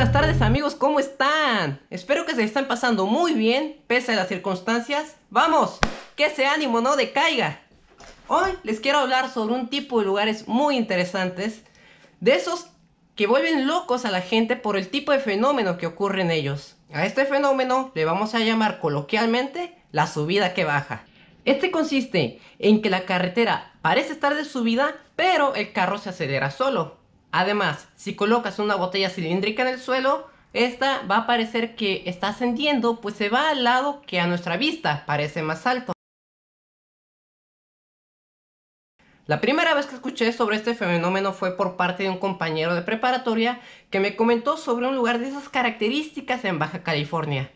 buenas tardes amigos, ¿cómo están? Espero que se están pasando muy bien, pese a las circunstancias. ¡Vamos! Que ese ánimo no decaiga. Hoy les quiero hablar sobre un tipo de lugares muy interesantes, de esos que vuelven locos a la gente por el tipo de fenómeno que ocurre en ellos. A este fenómeno le vamos a llamar coloquialmente la subida que baja. Este consiste en que la carretera parece estar de subida, pero el carro se acelera solo. Además, si colocas una botella cilíndrica en el suelo, esta va a parecer que está ascendiendo, pues se va al lado que a nuestra vista parece más alto. La primera vez que escuché sobre este fenómeno fue por parte de un compañero de preparatoria que me comentó sobre un lugar de esas características en Baja California.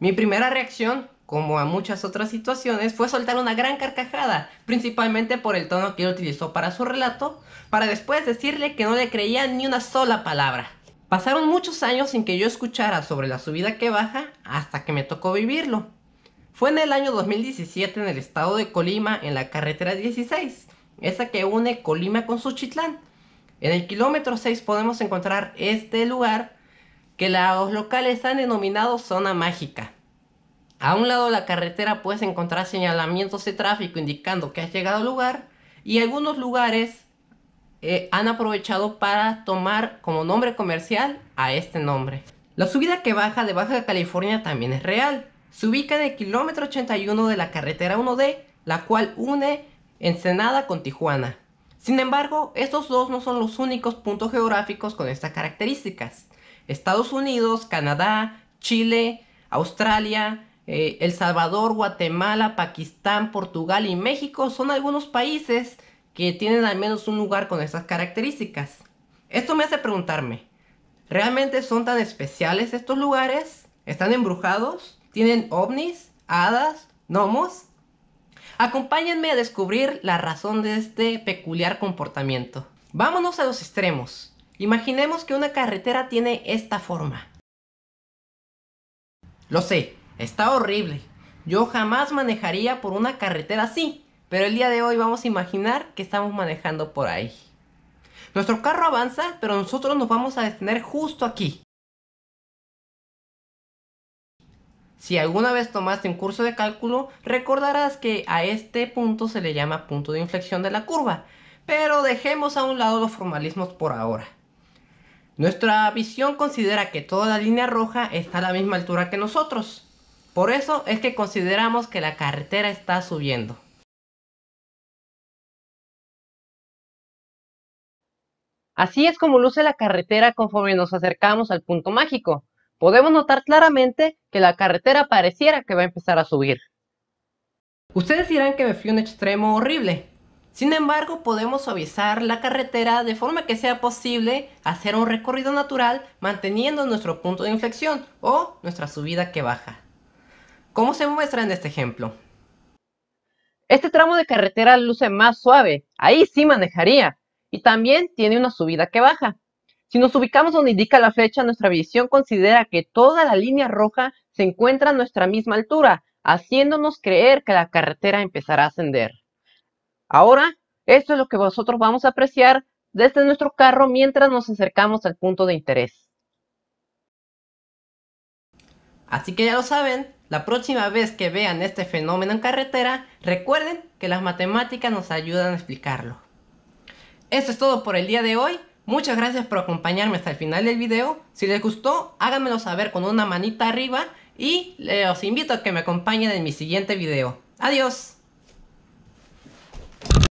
Mi primera reacción como a muchas otras situaciones, fue soltar una gran carcajada, principalmente por el tono que él utilizó para su relato, para después decirle que no le creía ni una sola palabra. Pasaron muchos años sin que yo escuchara sobre la subida que baja hasta que me tocó vivirlo. Fue en el año 2017 en el estado de Colima, en la carretera 16, esa que une Colima con Suchitlán. En el kilómetro 6 podemos encontrar este lugar que los locales han denominado zona mágica. A un lado de la carretera puedes encontrar señalamientos de tráfico indicando que has llegado al lugar y algunos lugares eh, han aprovechado para tomar como nombre comercial a este nombre. La subida que baja de Baja California también es real. Se ubica en el kilómetro 81 de la carretera 1D, la cual une Ensenada con Tijuana. Sin embargo, estos dos no son los únicos puntos geográficos con estas características. Estados Unidos, Canadá, Chile, Australia, eh, El Salvador, Guatemala, Pakistán, Portugal y México son algunos países que tienen al menos un lugar con esas características. Esto me hace preguntarme, ¿realmente son tan especiales estos lugares? ¿Están embrujados? ¿Tienen ovnis? ¿Hadas? ¿Gnomos? Acompáñenme a descubrir la razón de este peculiar comportamiento. Vámonos a los extremos. Imaginemos que una carretera tiene esta forma. Lo sé, Está horrible. Yo jamás manejaría por una carretera así, pero el día de hoy vamos a imaginar que estamos manejando por ahí. Nuestro carro avanza, pero nosotros nos vamos a detener justo aquí. Si alguna vez tomaste un curso de cálculo, recordarás que a este punto se le llama punto de inflexión de la curva, pero dejemos a un lado los formalismos por ahora. Nuestra visión considera que toda la línea roja está a la misma altura que nosotros, por eso es que consideramos que la carretera está subiendo. Así es como luce la carretera conforme nos acercamos al punto mágico. Podemos notar claramente que la carretera pareciera que va a empezar a subir. Ustedes dirán que me fui a un extremo horrible. Sin embargo, podemos suavizar la carretera de forma que sea posible hacer un recorrido natural manteniendo nuestro punto de inflexión o nuestra subida que baja. ¿Cómo se muestra en este ejemplo? Este tramo de carretera luce más suave, ahí sí manejaría, y también tiene una subida que baja. Si nos ubicamos donde indica la flecha, nuestra visión considera que toda la línea roja se encuentra a nuestra misma altura, haciéndonos creer que la carretera empezará a ascender. Ahora, esto es lo que nosotros vamos a apreciar desde nuestro carro mientras nos acercamos al punto de interés. Así que ya lo saben, la próxima vez que vean este fenómeno en carretera, recuerden que las matemáticas nos ayudan a explicarlo. Eso es todo por el día de hoy. Muchas gracias por acompañarme hasta el final del video. Si les gustó, háganmelo saber con una manita arriba y los invito a que me acompañen en mi siguiente video. ¡Adiós!